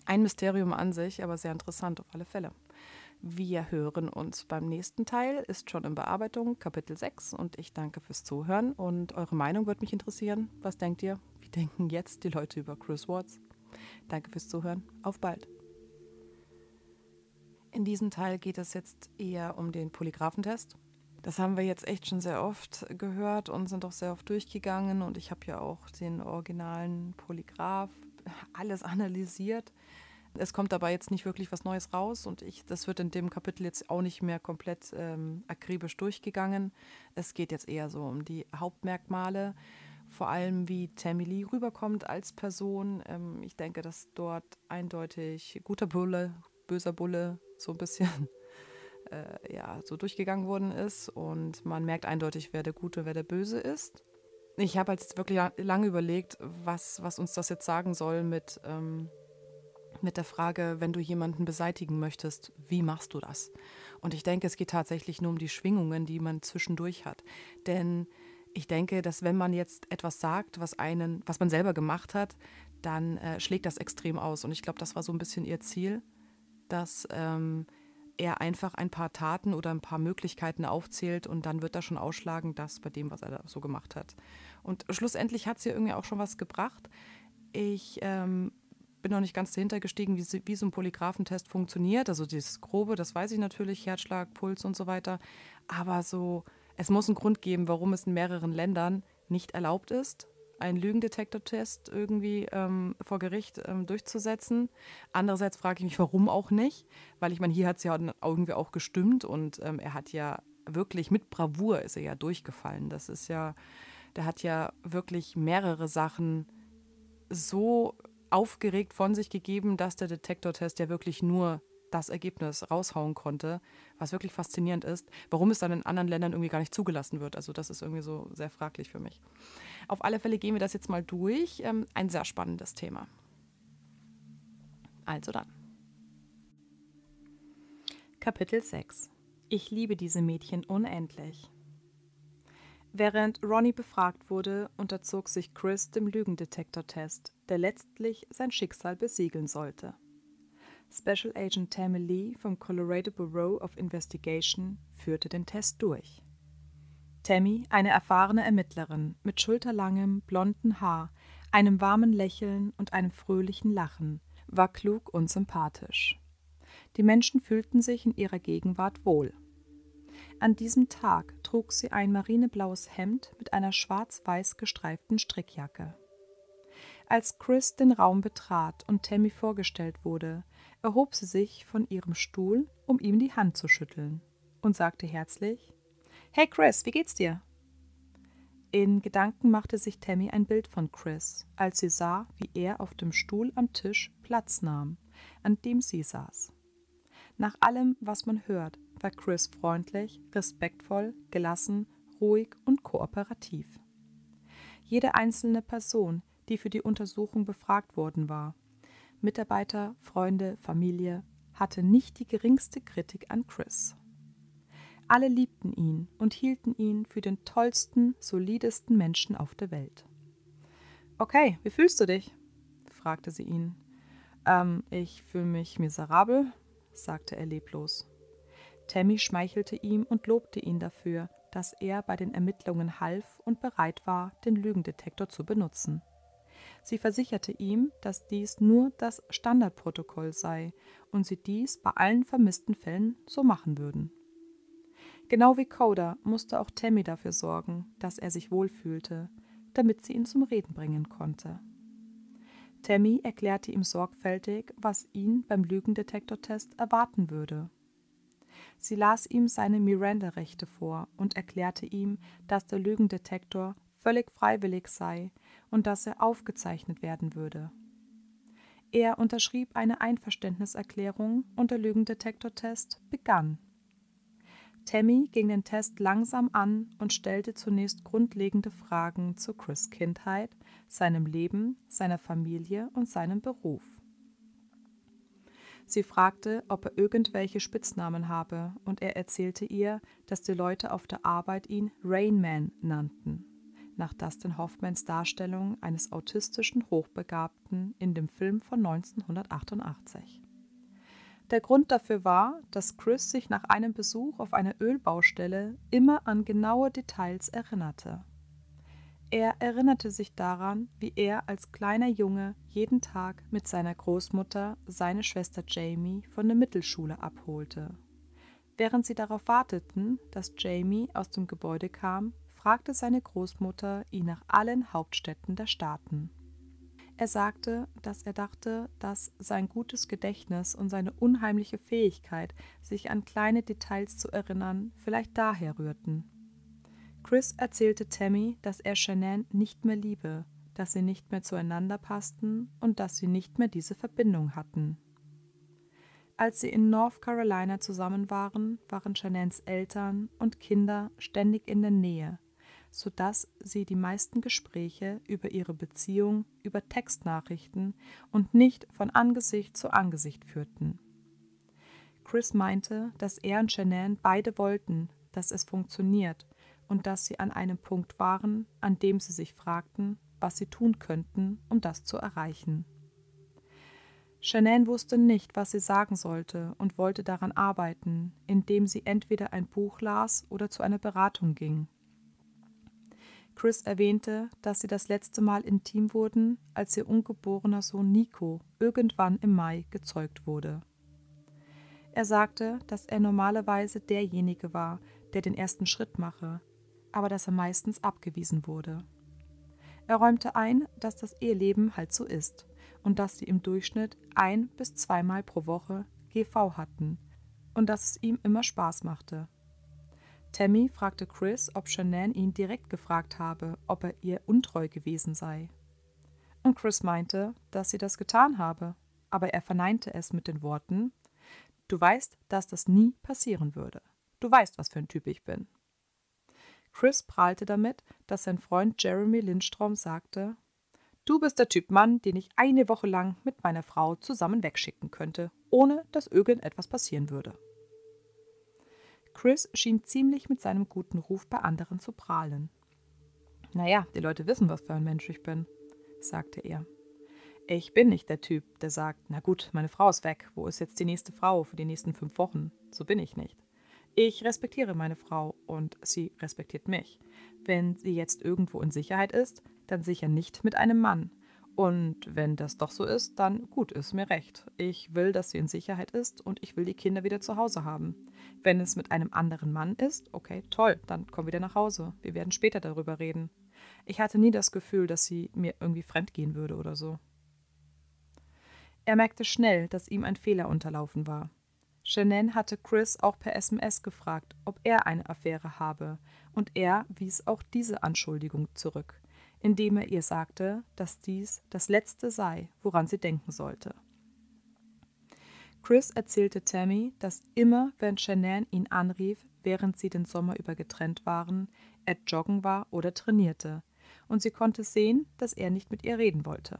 [SPEAKER 1] Ein Mysterium an sich, aber sehr interessant auf alle Fälle. Wir hören uns beim nächsten Teil, ist schon in Bearbeitung, Kapitel 6. Und ich danke fürs Zuhören und eure Meinung würde mich interessieren. Was denkt ihr? denken jetzt die Leute über Chris Watts? Danke fürs Zuhören. Auf bald. In diesem Teil geht es jetzt eher um den Polygraphentest. Das haben wir jetzt echt schon sehr oft gehört und sind auch sehr oft durchgegangen. Und ich habe ja auch den originalen Polygraph alles analysiert. Es kommt dabei jetzt nicht wirklich was Neues raus und ich, das wird in dem Kapitel jetzt auch nicht mehr komplett ähm, akribisch durchgegangen. Es geht jetzt eher so um die Hauptmerkmale vor allem wie Tammy Lee rüberkommt als Person. Ähm, ich denke, dass dort eindeutig guter Bulle, böser Bulle so ein bisschen äh, ja, so durchgegangen worden ist und man merkt eindeutig, wer der Gute, wer der Böse ist. Ich habe jetzt halt wirklich lange überlegt, was, was uns das jetzt sagen soll mit, ähm, mit der Frage, wenn du jemanden beseitigen möchtest, wie machst du das? Und ich denke, es geht tatsächlich nur um die Schwingungen, die man zwischendurch hat. Denn ich denke, dass wenn man jetzt etwas sagt, was einen, was man selber gemacht hat, dann äh, schlägt das extrem aus. Und ich glaube, das war so ein bisschen ihr Ziel, dass ähm, er einfach ein paar Taten oder ein paar Möglichkeiten aufzählt und dann wird er schon ausschlagen, das bei dem, was er da so gemacht hat. Und schlussendlich hat es ja irgendwie auch schon was gebracht. Ich ähm, bin noch nicht ganz dahinter gestiegen, wie, wie so ein Polygraphentest funktioniert. Also dieses Grobe, das weiß ich natürlich, Herzschlag, Puls und so weiter. Aber so es muss einen Grund geben, warum es in mehreren Ländern nicht erlaubt ist, einen Lügendetektortest irgendwie ähm, vor Gericht ähm, durchzusetzen. Andererseits frage ich mich, warum auch nicht? Weil ich meine, hier hat es ja irgendwie auch gestimmt und ähm, er hat ja wirklich mit Bravour ist er ja durchgefallen. Das ist ja, der hat ja wirklich mehrere Sachen so aufgeregt von sich gegeben, dass der Detektortest ja wirklich nur das Ergebnis raushauen konnte, was wirklich faszinierend ist, warum es dann in anderen Ländern irgendwie gar nicht zugelassen wird. Also das ist irgendwie so sehr fraglich für mich. Auf alle Fälle gehen wir das jetzt mal durch. Ähm, ein sehr spannendes Thema. Also dann. Kapitel 6. Ich liebe diese Mädchen unendlich. Während Ronnie befragt wurde, unterzog sich Chris dem Lügendetektortest, der letztlich sein Schicksal besiegeln sollte. Special Agent Tammy Lee vom Colorado Bureau of Investigation führte den Test durch. Tammy, eine erfahrene Ermittlerin mit schulterlangem, blonden Haar, einem warmen Lächeln und einem fröhlichen Lachen, war klug und sympathisch. Die Menschen fühlten sich in ihrer Gegenwart wohl. An diesem Tag trug sie ein marineblaues Hemd mit einer schwarz-weiß gestreiften Strickjacke. Als Chris den Raum betrat und Tammy vorgestellt wurde, erhob sie sich von ihrem Stuhl, um ihm die Hand zu schütteln, und sagte herzlich Hey Chris, wie geht's dir? In Gedanken machte sich Tammy ein Bild von Chris, als sie sah, wie er auf dem Stuhl am Tisch Platz nahm, an dem sie saß. Nach allem, was man hört, war Chris freundlich, respektvoll, gelassen, ruhig und kooperativ. Jede einzelne Person, die für die Untersuchung befragt worden war, Mitarbeiter, Freunde, Familie hatte nicht die geringste Kritik an Chris. Alle liebten ihn und hielten ihn für den tollsten, solidesten Menschen auf der Welt. Okay, wie fühlst du dich? fragte sie ihn. Ähm, ich fühle mich miserabel, sagte er leblos. Tammy schmeichelte ihm und lobte ihn dafür, dass er bei den Ermittlungen half und bereit war, den Lügendetektor zu benutzen. Sie versicherte ihm, dass dies nur das Standardprotokoll sei und sie dies bei allen vermissten Fällen so machen würden. Genau wie Coda musste auch Tammy dafür sorgen, dass er sich wohlfühlte, damit sie ihn zum Reden bringen konnte. Tammy erklärte ihm sorgfältig, was ihn beim Lügendetektortest erwarten würde. Sie las ihm seine Miranda-Rechte vor und erklärte ihm, dass der Lügendetektor völlig freiwillig sei und dass er aufgezeichnet werden würde. Er unterschrieb eine Einverständniserklärung und der Lügendetektortest begann. Tammy ging den Test langsam an und stellte zunächst grundlegende Fragen zu Chris Kindheit, seinem Leben, seiner Familie und seinem Beruf. Sie fragte, ob er irgendwelche Spitznamen habe, und er erzählte ihr, dass die Leute auf der Arbeit ihn Rainman nannten nach Dustin Hoffmans Darstellung eines autistischen Hochbegabten in dem Film von 1988. Der Grund dafür war, dass Chris sich nach einem Besuch auf einer Ölbaustelle immer an genaue Details erinnerte. Er erinnerte sich daran, wie er als kleiner Junge jeden Tag mit seiner Großmutter seine Schwester Jamie von der Mittelschule abholte. Während sie darauf warteten, dass Jamie aus dem Gebäude kam, fragte seine Großmutter ihn nach allen Hauptstädten der Staaten. Er sagte, dass er dachte, dass sein gutes Gedächtnis und seine unheimliche Fähigkeit, sich an kleine Details zu erinnern, vielleicht daher rührten. Chris erzählte Tammy, dass er Shanann nicht mehr liebe, dass sie nicht mehr zueinander passten und dass sie nicht mehr diese Verbindung hatten. Als sie in North Carolina zusammen waren, waren Shananns Eltern und Kinder ständig in der Nähe, sodass sie die meisten Gespräche über ihre Beziehung über Textnachrichten und nicht von Angesicht zu Angesicht führten. Chris meinte, dass er und Shanann beide wollten, dass es funktioniert und dass sie an einem Punkt waren, an dem sie sich fragten, was sie tun könnten, um das zu erreichen. Shanann wusste nicht, was sie sagen sollte und wollte daran arbeiten, indem sie entweder ein Buch las oder zu einer Beratung ging. Chris erwähnte, dass sie das letzte Mal intim wurden, als ihr ungeborener Sohn Nico irgendwann im Mai gezeugt wurde. Er sagte, dass er normalerweise derjenige war, der den ersten Schritt mache, aber dass er meistens abgewiesen wurde. Er räumte ein, dass das Eheleben halt so ist und dass sie im Durchschnitt ein bis zweimal pro Woche GV hatten und dass es ihm immer Spaß machte. Tammy fragte Chris, ob Shanann ihn direkt gefragt habe, ob er ihr untreu gewesen sei. Und Chris meinte, dass sie das getan habe, aber er verneinte es mit den Worten Du weißt, dass das nie passieren würde. Du weißt, was für ein Typ ich bin. Chris prahlte damit, dass sein Freund Jeremy Lindstrom sagte Du bist der Typ Mann, den ich eine Woche lang mit meiner Frau zusammen wegschicken könnte, ohne dass irgendetwas passieren würde. Chris schien ziemlich mit seinem guten Ruf bei anderen zu prahlen. Naja, die Leute wissen, was für ein Mensch ich bin, sagte er. Ich bin nicht der Typ, der sagt, na gut, meine Frau ist weg, wo ist jetzt die nächste Frau für die nächsten fünf Wochen? So bin ich nicht. Ich respektiere meine Frau und sie respektiert mich. Wenn sie jetzt irgendwo in Sicherheit ist, dann sicher nicht mit einem Mann. Und wenn das doch so ist, dann gut, ist mir recht. Ich will, dass sie in Sicherheit ist und ich will die Kinder wieder zu Hause haben. Wenn es mit einem anderen Mann ist, okay, toll, dann komm wieder nach Hause. Wir werden später darüber reden. Ich hatte nie das Gefühl, dass sie mir irgendwie fremdgehen würde oder so. Er merkte schnell, dass ihm ein Fehler unterlaufen war. Shannon hatte Chris auch per SMS gefragt, ob er eine Affäre habe, und er wies auch diese Anschuldigung zurück, indem er ihr sagte, dass dies das Letzte sei, woran sie denken sollte. Chris erzählte Tammy, dass immer, wenn Shanann ihn anrief, während sie den Sommer über getrennt waren, er joggen war oder trainierte, und sie konnte sehen, dass er nicht mit ihr reden wollte.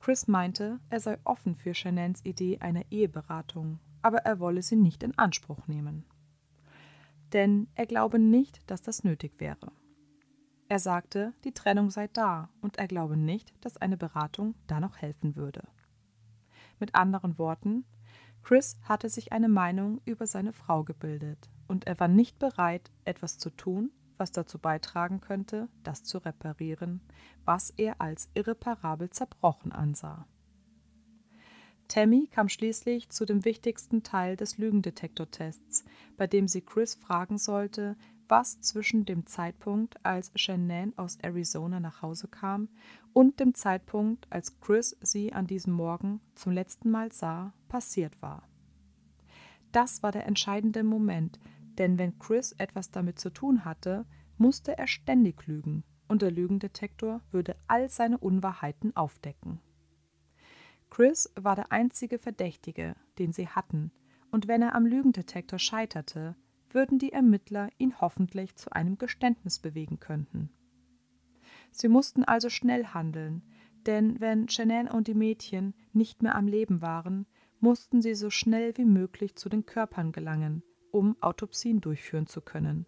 [SPEAKER 1] Chris meinte, er sei offen für Shananns Idee einer Eheberatung, aber er wolle sie nicht in Anspruch nehmen. Denn er glaube nicht, dass das nötig wäre. Er sagte, die Trennung sei da und er glaube nicht, dass eine Beratung da noch helfen würde. Mit anderen Worten, Chris hatte sich eine Meinung über seine Frau gebildet und er war nicht bereit, etwas zu tun, was dazu beitragen könnte, das zu reparieren, was er als irreparabel zerbrochen ansah. Tammy kam schließlich zu dem wichtigsten Teil des Lügendetektortests, bei dem sie Chris fragen sollte, was zwischen dem Zeitpunkt, als Shannon aus Arizona nach Hause kam, und dem Zeitpunkt, als Chris sie an diesem Morgen zum letzten Mal sah, passiert war. Das war der entscheidende Moment, denn wenn Chris etwas damit zu tun hatte, musste er ständig lügen, und der Lügendetektor würde all seine Unwahrheiten aufdecken. Chris war der einzige Verdächtige, den sie hatten, und wenn er am Lügendetektor scheiterte, würden die Ermittler ihn hoffentlich zu einem Geständnis bewegen könnten. Sie mussten also schnell handeln, denn wenn Shannon und die Mädchen nicht mehr am Leben waren, mussten sie so schnell wie möglich zu den Körpern gelangen, um Autopsien durchführen zu können,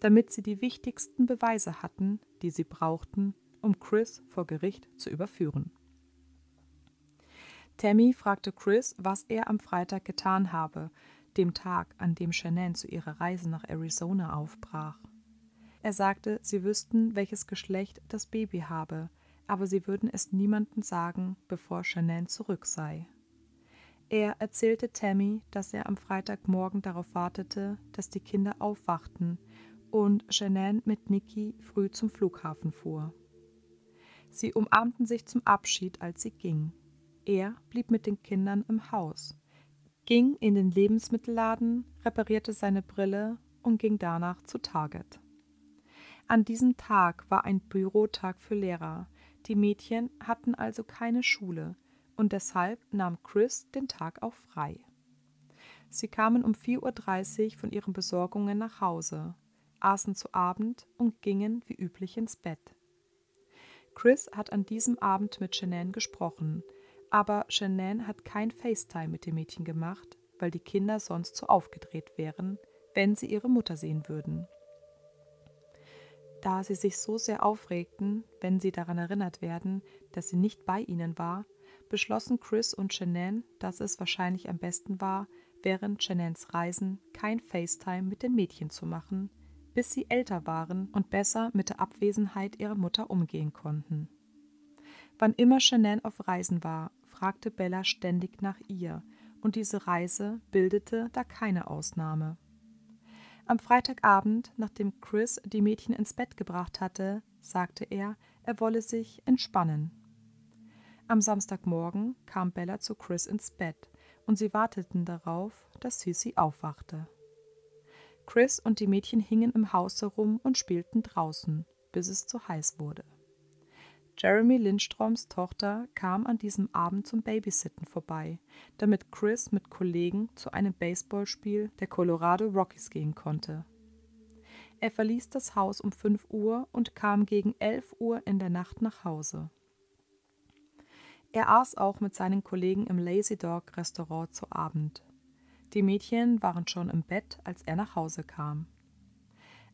[SPEAKER 1] damit sie die wichtigsten Beweise hatten, die sie brauchten, um Chris vor Gericht zu überführen. Tammy fragte Chris, was er am Freitag getan habe, dem Tag, an dem Shannon zu ihrer Reise nach Arizona aufbrach. Er sagte, sie wüssten, welches Geschlecht das Baby habe, aber sie würden es niemandem sagen, bevor Shannon zurück sei. Er erzählte Tammy, dass er am Freitagmorgen darauf wartete, dass die Kinder aufwachten und Shannon mit Nikki früh zum Flughafen fuhr. Sie umarmten sich zum Abschied, als sie ging. Er blieb mit den Kindern im Haus ging in den Lebensmittelladen, reparierte seine Brille und ging danach zu Target. An diesem Tag war ein Bürotag für Lehrer. Die Mädchen hatten also keine Schule und deshalb nahm Chris den Tag auch frei. Sie kamen um 4.30 Uhr von ihren Besorgungen nach Hause, aßen zu Abend und gingen wie üblich ins Bett. Chris hat an diesem Abend mit Shanann gesprochen, aber Shanann hat kein FaceTime mit dem Mädchen gemacht, weil die Kinder sonst zu aufgedreht wären, wenn sie ihre Mutter sehen würden. Da sie sich so sehr aufregten, wenn sie daran erinnert werden, dass sie nicht bei ihnen war, beschlossen Chris und Shanann, dass es wahrscheinlich am besten war, während Shananns Reisen kein FaceTime mit den Mädchen zu machen, bis sie älter waren und besser mit der Abwesenheit ihrer Mutter umgehen konnten. Wann immer Shanann auf Reisen war fragte Bella ständig nach ihr, und diese Reise bildete da keine Ausnahme. Am Freitagabend, nachdem Chris die Mädchen ins Bett gebracht hatte, sagte er, er wolle sich entspannen. Am Samstagmorgen kam Bella zu Chris ins Bett und sie warteten darauf, dass Sissy aufwachte. Chris und die Mädchen hingen im Haus herum und spielten draußen, bis es zu heiß wurde. Jeremy Lindstroms Tochter kam an diesem Abend zum Babysitten vorbei, damit Chris mit Kollegen zu einem Baseballspiel der Colorado Rockies gehen konnte. Er verließ das Haus um 5 Uhr und kam gegen 11 Uhr in der Nacht nach Hause. Er aß auch mit seinen Kollegen im Lazy Dog Restaurant zu Abend. Die Mädchen waren schon im Bett, als er nach Hause kam.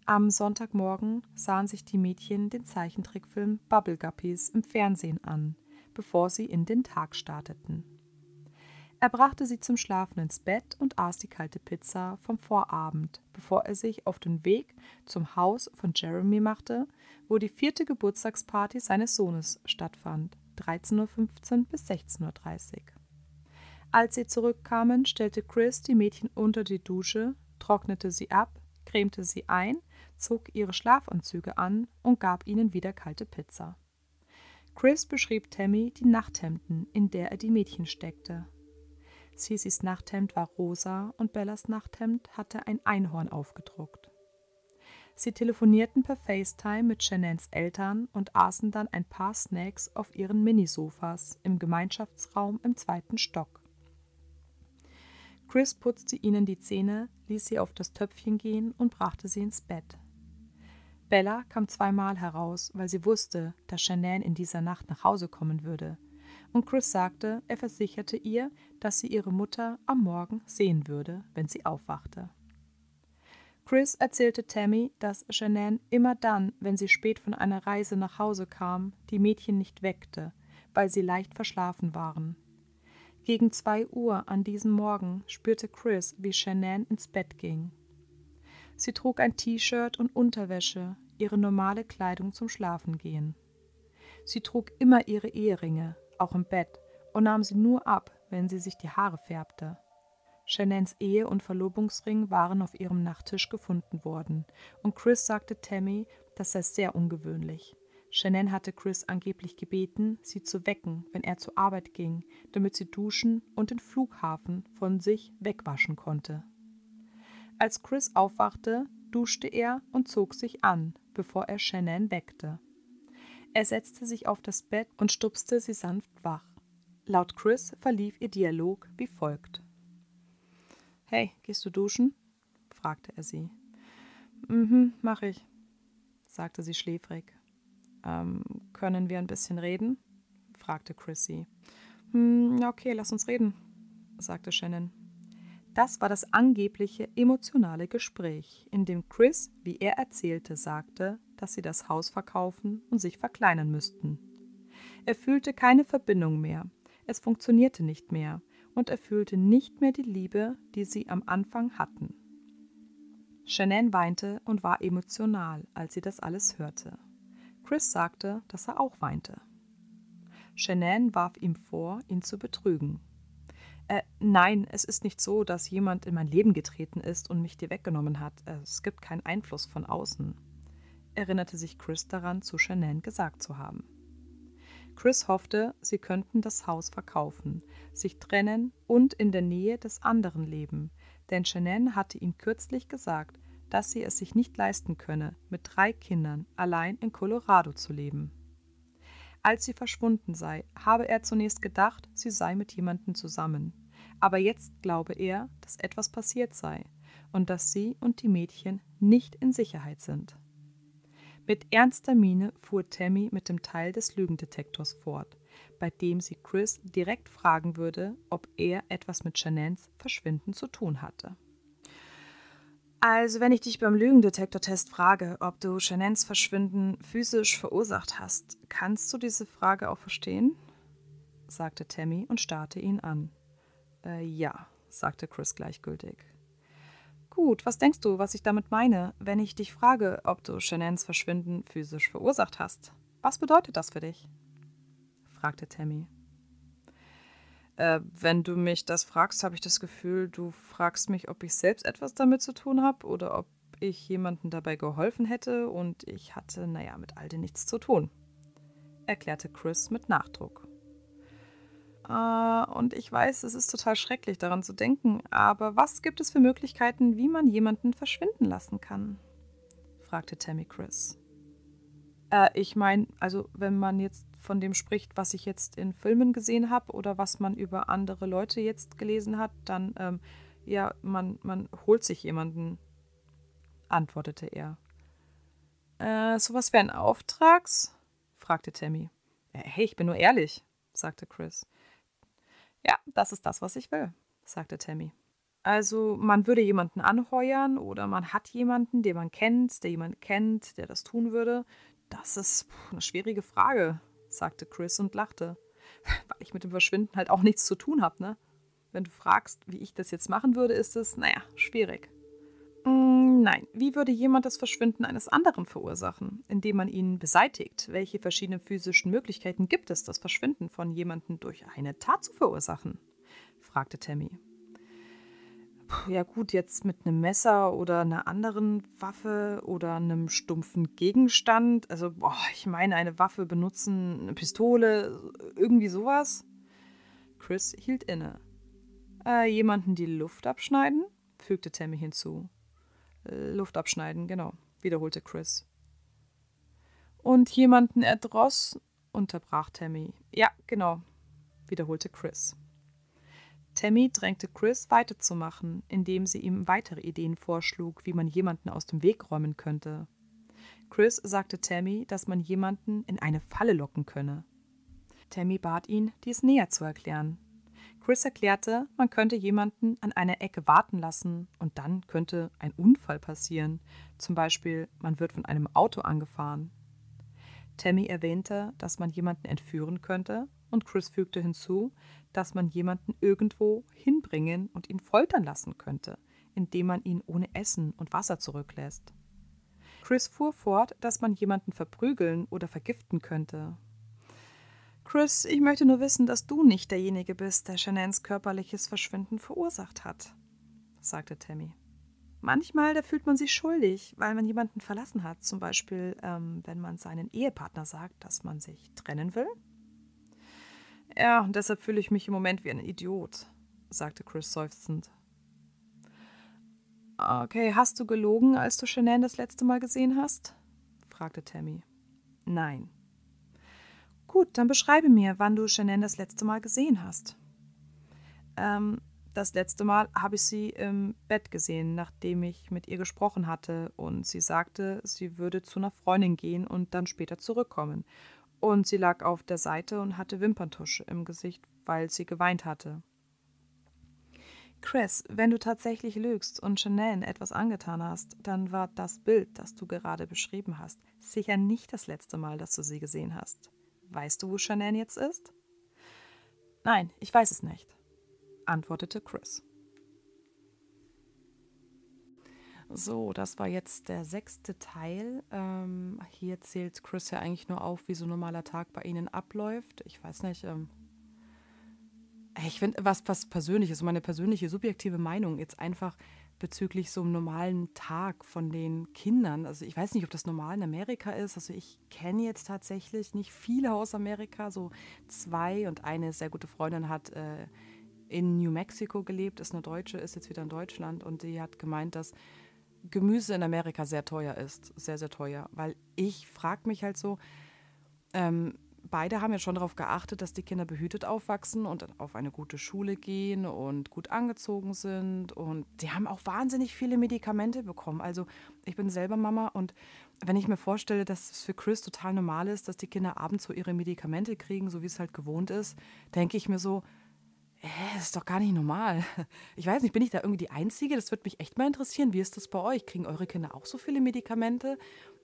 [SPEAKER 1] Am Sonntagmorgen sahen sich die Mädchen den Zeichentrickfilm Bubble Guppies im Fernsehen an, bevor sie in den Tag starteten. Er brachte sie zum Schlafen ins Bett und aß die kalte Pizza vom Vorabend, bevor er sich auf den Weg zum Haus von Jeremy machte, wo die vierte Geburtstagsparty seines Sohnes stattfand, 13.15 Uhr bis 16.30 Uhr. Als sie zurückkamen, stellte Chris die Mädchen unter die Dusche, trocknete sie ab, cremte sie ein zog ihre Schlafanzüge an und gab ihnen wieder kalte Pizza. Chris beschrieb Tammy die Nachthemden, in der er die Mädchen steckte. Cecys Nachthemd war rosa und Bellas Nachthemd hatte ein Einhorn aufgedruckt. Sie telefonierten per FaceTime mit Shanans Eltern und aßen dann ein paar Snacks auf ihren Minisofas im Gemeinschaftsraum im zweiten Stock. Chris putzte ihnen die Zähne, ließ sie auf das Töpfchen gehen und brachte sie ins Bett. Bella kam zweimal heraus, weil sie wusste, dass Shanann in dieser Nacht nach Hause kommen würde. Und Chris sagte, er versicherte ihr, dass sie ihre Mutter am Morgen sehen würde, wenn sie aufwachte. Chris erzählte Tammy, dass Shanann immer dann, wenn sie spät von einer Reise nach Hause kam, die Mädchen nicht weckte, weil sie leicht verschlafen waren. Gegen zwei Uhr an diesem Morgen spürte Chris, wie Shanann ins Bett ging. Sie trug ein T-Shirt und Unterwäsche, ihre normale Kleidung zum Schlafengehen. Sie trug immer ihre Eheringe, auch im Bett, und nahm sie nur ab, wenn sie sich die Haare färbte. Shannans Ehe- und Verlobungsring waren auf ihrem Nachttisch gefunden worden, und Chris sagte Tammy, das sei sehr ungewöhnlich. Shannon hatte Chris angeblich gebeten, sie zu wecken, wenn er zur Arbeit ging, damit sie duschen und den Flughafen von sich wegwaschen konnte. Als Chris aufwachte, duschte er und zog sich an, bevor er Shannon weckte. Er setzte sich auf das Bett und stupste sie sanft wach. Laut Chris verlief ihr Dialog wie folgt. Hey, gehst du duschen? fragte er sie. Mhm, mach ich, sagte sie schläfrig. Ähm, können wir ein bisschen reden? fragte Chrissy. Hm, okay, lass uns reden, sagte Shannon. Das war das angebliche emotionale Gespräch, in dem Chris, wie er erzählte, sagte, dass sie das Haus verkaufen und sich verkleinern müssten. Er fühlte keine Verbindung mehr, es funktionierte nicht mehr und er fühlte nicht mehr die Liebe, die sie am Anfang hatten. Shanann weinte und war emotional, als sie das alles hörte. Chris sagte, dass er auch weinte. Shanann warf ihm vor, ihn zu betrügen äh, nein, es ist nicht so, dass jemand in mein Leben getreten ist und mich dir weggenommen hat. Äh, es gibt keinen Einfluss von außen, erinnerte sich Chris daran, zu Shanann gesagt zu haben. Chris hoffte, sie könnten das Haus verkaufen, sich trennen und in der Nähe des anderen leben, denn Shanann hatte ihm kürzlich gesagt, dass sie es sich nicht leisten könne, mit drei Kindern allein in Colorado zu leben. Als sie verschwunden sei, habe er zunächst gedacht, sie sei mit jemandem zusammen. Aber jetzt glaube er, dass etwas passiert sei und dass sie und die Mädchen nicht in Sicherheit sind. Mit ernster Miene fuhr Tammy mit dem Teil des Lügendetektors fort, bei dem sie Chris direkt fragen würde, ob er etwas mit Janans Verschwinden zu tun hatte. Also, wenn ich dich beim Lügendetektortest frage, ob du Chanens Verschwinden physisch verursacht hast, kannst du diese Frage auch verstehen? sagte Tammy und starrte ihn an. Äh, ja, sagte Chris gleichgültig. Gut, was denkst du, was ich damit meine, wenn ich dich frage, ob du Chanens Verschwinden physisch verursacht hast? Was bedeutet das für dich? fragte Tammy. Äh, wenn du mich das fragst, habe ich das Gefühl, du fragst mich, ob ich selbst etwas damit zu tun habe oder ob ich jemandem dabei geholfen hätte und ich hatte, naja, mit all dem nichts zu tun, erklärte Chris mit Nachdruck. Uh, und ich weiß, es ist total schrecklich daran zu denken, aber was gibt es für Möglichkeiten, wie man jemanden verschwinden lassen kann? fragte Tammy Chris. Äh, ich meine, also wenn man jetzt von dem spricht, was ich jetzt in Filmen gesehen habe oder was man über andere Leute jetzt gelesen hat, dann ähm, ja, man, man holt sich jemanden, antwortete er. Äh, sowas wäre ein Auftrags? fragte Tammy. Äh, hey, ich bin nur ehrlich, sagte Chris. Ja, das ist das, was ich will, sagte Tammy. Also man würde jemanden anheuern oder man hat jemanden, den man kennt, der jemanden kennt, der das tun würde. Das ist eine schwierige Frage, sagte Chris und lachte. Weil ich mit dem Verschwinden halt auch nichts zu tun habe, ne? Wenn du fragst, wie ich das jetzt machen würde, ist es, naja, schwierig. Mm, nein, wie würde jemand das Verschwinden eines anderen verursachen, indem man ihn beseitigt? Welche verschiedenen physischen Möglichkeiten gibt es, das Verschwinden von jemandem durch eine Tat zu verursachen? fragte Tammy ja gut, jetzt mit einem Messer oder einer anderen Waffe oder einem stumpfen Gegenstand. Also, boah, ich meine, eine Waffe benutzen, eine Pistole, irgendwie sowas. Chris hielt inne. Äh, jemanden die Luft abschneiden? fügte Tammy hinzu. Äh, Luft abschneiden, genau, wiederholte Chris. Und jemanden erdross, unterbrach Tammy. Ja, genau, wiederholte Chris. Tammy drängte Chris, weiterzumachen, indem sie ihm weitere Ideen vorschlug, wie man jemanden aus dem Weg räumen könnte. Chris sagte Tammy, dass man jemanden in eine Falle locken könne. Tammy bat ihn, dies näher zu erklären. Chris erklärte, man könnte jemanden an einer Ecke warten lassen und dann könnte ein Unfall passieren, zum Beispiel man wird von einem Auto angefahren. Tammy erwähnte, dass man jemanden entführen könnte und Chris fügte hinzu, dass man jemanden irgendwo hinbringen und ihn foltern lassen könnte, indem man ihn ohne Essen und Wasser zurücklässt. Chris fuhr fort, dass man jemanden verprügeln oder vergiften könnte. Chris, ich möchte nur wissen, dass du nicht derjenige bist, der Shanans körperliches Verschwinden verursacht hat, sagte Tammy. Manchmal, da fühlt man sich schuldig, weil man jemanden verlassen hat, zum Beispiel, ähm, wenn man seinen Ehepartner sagt, dass man sich trennen will ja, und deshalb fühle ich mich im Moment wie ein Idiot, sagte Chris seufzend. Okay, hast du gelogen, als du Shenan das letzte Mal gesehen hast? fragte Tammy. Nein. Gut, dann beschreibe mir, wann du Shenan das letzte Mal gesehen hast. Ähm, das letzte Mal habe ich sie im Bett gesehen, nachdem ich mit ihr gesprochen hatte, und sie sagte, sie würde zu einer Freundin gehen und dann später zurückkommen und sie lag auf der Seite und hatte Wimperntusche im Gesicht, weil sie geweint hatte. Chris, wenn du tatsächlich lügst und Shanann etwas angetan hast, dann war das Bild, das du gerade beschrieben hast, sicher nicht das letzte Mal, dass du sie gesehen hast. Weißt du, wo Shanann jetzt ist? Nein, ich weiß es nicht, antwortete Chris. So, das war jetzt der sechste Teil. Ähm, hier zählt Chris ja eigentlich nur auf, wie so ein normaler Tag bei Ihnen abläuft. Ich weiß nicht. Ähm, ich finde, was, was ist, meine persönliche subjektive Meinung jetzt einfach bezüglich so einem normalen Tag von den Kindern. Also ich weiß nicht, ob das normal in Amerika ist. Also ich kenne jetzt tatsächlich nicht viele aus Amerika, so zwei und eine sehr gute Freundin hat äh, in New Mexico gelebt, ist eine Deutsche, ist jetzt wieder in Deutschland und die hat gemeint, dass Gemüse in Amerika sehr teuer ist. Sehr, sehr teuer. Weil ich frage mich halt so, ähm, beide haben ja schon darauf geachtet, dass die Kinder behütet aufwachsen und auf eine gute Schule gehen und gut angezogen sind. Und die haben auch wahnsinnig viele Medikamente bekommen. Also ich bin selber Mama und wenn ich mir vorstelle, dass es für Chris total normal ist, dass die Kinder abends so ihre Medikamente kriegen, so wie es halt gewohnt ist, denke ich mir so, das ist doch gar nicht normal. Ich weiß nicht, bin ich da irgendwie die Einzige? Das würde mich echt mal interessieren. Wie ist das bei euch? Kriegen eure Kinder auch so viele Medikamente?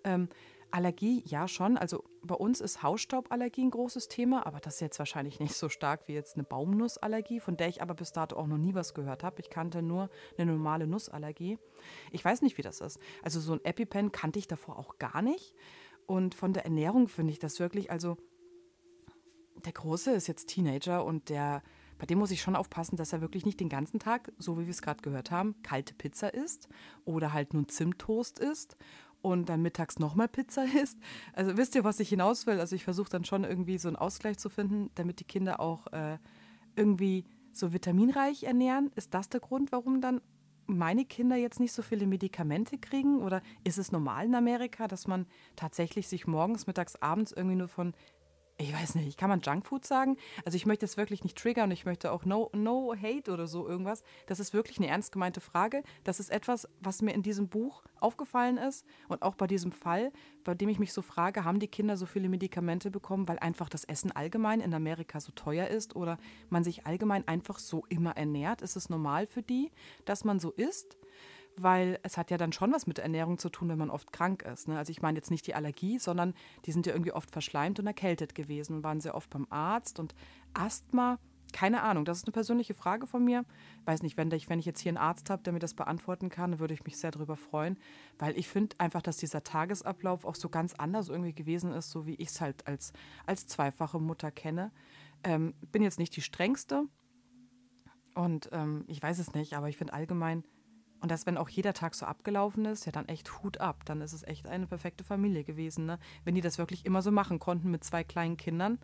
[SPEAKER 1] Ähm, Allergie, ja schon. Also bei uns ist Hausstauballergie ein großes Thema, aber das ist jetzt wahrscheinlich nicht so stark wie jetzt eine Baumnussallergie, von der ich aber bis dato auch noch nie was gehört habe. Ich kannte nur eine normale Nussallergie. Ich weiß nicht, wie das ist. Also so ein EpiPen kannte ich davor auch gar nicht. Und von der Ernährung finde ich das wirklich, also der Große ist jetzt Teenager und der bei dem muss ich schon aufpassen, dass er wirklich nicht den ganzen Tag, so wie wir es gerade gehört haben, kalte Pizza isst oder halt nun Zimttoast isst und dann mittags nochmal Pizza isst. Also wisst ihr, was ich hinaus will? Also ich versuche dann schon irgendwie so einen Ausgleich zu finden, damit die Kinder auch äh, irgendwie so vitaminreich ernähren. Ist das der Grund, warum dann meine Kinder jetzt nicht so viele Medikamente kriegen? Oder ist es normal in Amerika, dass man tatsächlich sich morgens, mittags, abends irgendwie nur von ich weiß nicht, kann man Junkfood sagen? Also ich möchte es wirklich nicht triggern ich möchte auch no, no hate oder so irgendwas. Das ist wirklich eine ernst gemeinte Frage. Das ist etwas, was mir in diesem Buch aufgefallen ist und auch bei diesem Fall, bei dem ich mich so frage, haben die Kinder so viele Medikamente bekommen, weil einfach das Essen allgemein in Amerika so teuer ist oder man sich allgemein einfach so immer ernährt? Ist es normal für die, dass man so isst? weil es hat ja dann schon was mit Ernährung zu tun, wenn man oft krank ist. Ne? Also ich meine jetzt nicht die Allergie, sondern die sind ja irgendwie oft verschleimt und erkältet gewesen und waren sehr oft beim Arzt und Asthma. Keine Ahnung, das ist eine persönliche Frage von mir. Weiß nicht, wenn ich, wenn ich jetzt hier einen Arzt habe, der mir das beantworten kann, würde ich mich sehr darüber freuen, weil ich finde einfach, dass dieser Tagesablauf auch so ganz anders irgendwie gewesen ist, so wie ich es halt als, als zweifache Mutter kenne. Ähm, bin jetzt nicht die strengste und ähm, ich weiß es nicht, aber ich finde allgemein, und dass, wenn auch jeder Tag so abgelaufen ist, ja, dann echt Hut ab. Dann ist es echt eine perfekte Familie gewesen, ne? Wenn die das wirklich immer so machen konnten mit zwei kleinen Kindern,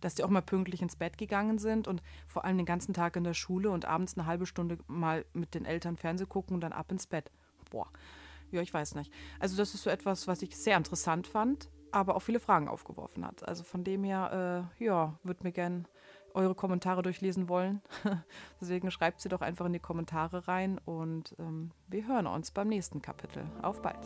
[SPEAKER 1] dass die auch mal pünktlich ins Bett gegangen sind und vor allem den ganzen Tag in der Schule und abends eine halbe Stunde mal mit den Eltern Fernseh gucken und dann ab ins Bett. Boah, ja, ich weiß nicht. Also, das ist so etwas, was ich sehr interessant fand, aber auch viele Fragen aufgeworfen hat. Also, von dem her, äh, ja, würde mir gern eure Kommentare durchlesen wollen. Deswegen schreibt sie doch einfach in die Kommentare rein und ähm, wir hören uns beim nächsten Kapitel. Auf bald!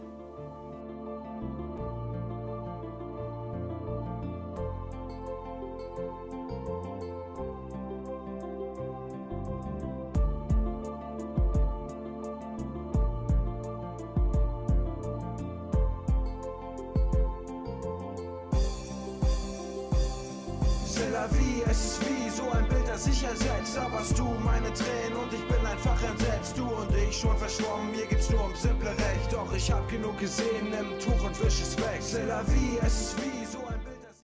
[SPEAKER 1] Es ist wie so ein Bild, das sich ersetzt. Aber warst du meine Tränen und ich bin einfach entsetzt. Du und ich schon verschwommen, mir geht's nur ums simple Recht. Doch ich hab genug gesehen, nimm Tuch und wisch es weg. C'est la vie, es ist wie so